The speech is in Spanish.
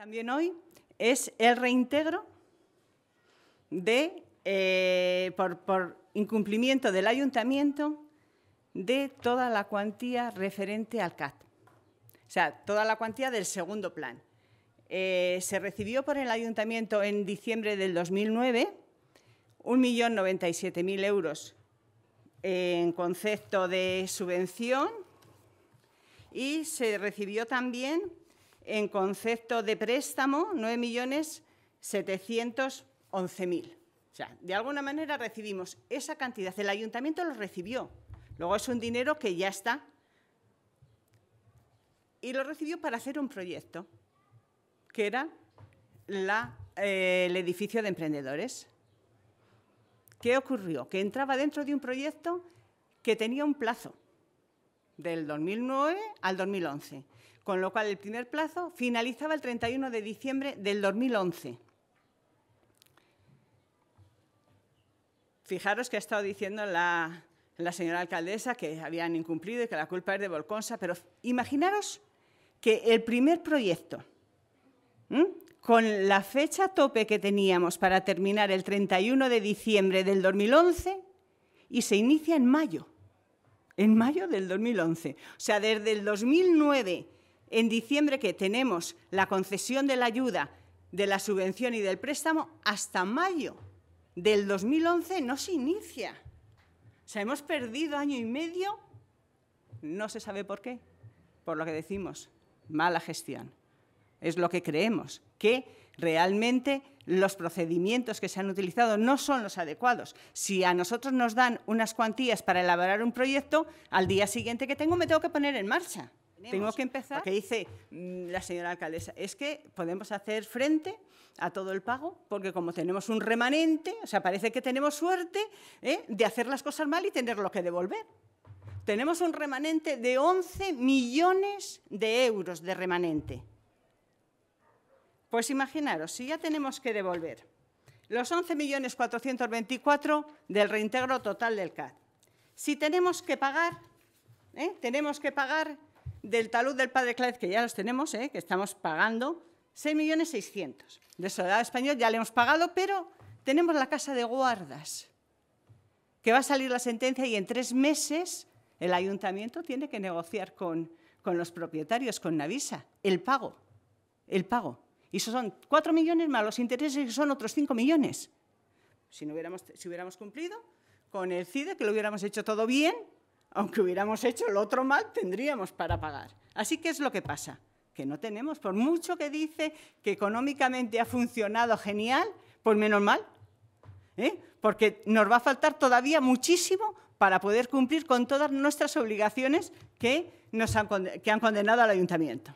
También hoy es el reintegro de, eh, por, incumplimiento del ayuntamiento de toda la cuantía referente al CAT. O sea, toda la cuantía del segundo plan. Eh, se recibió por el ayuntamiento en diciembre del 2009 1.097.000 euros en concepto de subvención y se recibió también en concepto de préstamo 9.711.000. O sea, de alguna manera recibimos esa cantidad. El ayuntamiento lo recibió. Luego es un dinero que ya está. Y lo recibió para hacer un proyecto, que era eh, el edificio de emprendedores. ¿Qué ocurrió? Que entraba dentro de un proyecto que tenía un plazo del 2009 al 2011, con lo cual el primer plazo finalizaba el 31 de diciembre del 2011. Fijaros que ha estado diciendo la, señora alcaldesa que habían incumplido y que la culpa es de Volconsa, pero imaginaros que el primer proyecto, con la fecha tope que teníamos para terminar el 31 de diciembre del 2011, y se inicia en mayo. En mayo del 2011. O sea, desde el 2009, en diciembre que tenemos la concesión de la ayuda, de la subvención y del préstamo, hasta mayo del 2011 no se inicia. O sea, hemos perdido año y medio, no se sabe por qué, por lo que decimos, mala gestión. Es lo que creemos, que realmente los procedimientos que se han utilizado no son los adecuados. Si a nosotros nos dan unas cuantías para elaborar un proyecto, al día siguiente que tengo me tengo que poner en marcha. Tengo que empezar. que dice mm, la señora alcaldesa, es que podemos hacer frente a todo el pago, porque como tenemos un remanente, o sea, parece que tenemos suerte ¿eh? de hacer las cosas mal y tener lo que devolver. Tenemos un remanente de 11 millones de euros de remanente. Pues imaginaros, si ya tenemos que devolver los 11.424.000 del reintegro total del CAD, si tenemos que pagar, ¿eh? tenemos que pagar del talud del padre Claez, que ya los tenemos, ¿eh? que estamos pagando, 6.600.000. De soldado Español ya le hemos pagado, pero tenemos la casa de guardas, que va a salir la sentencia y en tres meses el ayuntamiento tiene que negociar con, con los propietarios, con Navisa, el pago, el pago. Y eso son 4 millones más los intereses, que son otros 5 millones. Si, no hubiéramos, si hubiéramos cumplido con el CIDE, que lo hubiéramos hecho todo bien, aunque hubiéramos hecho lo otro mal, tendríamos para pagar. Así que es lo que pasa, que no tenemos, por mucho que dice que económicamente ha funcionado genial, pues menos mal, ¿eh? porque nos va a faltar todavía muchísimo para poder cumplir con todas nuestras obligaciones que, nos han, condenado al ayuntamiento.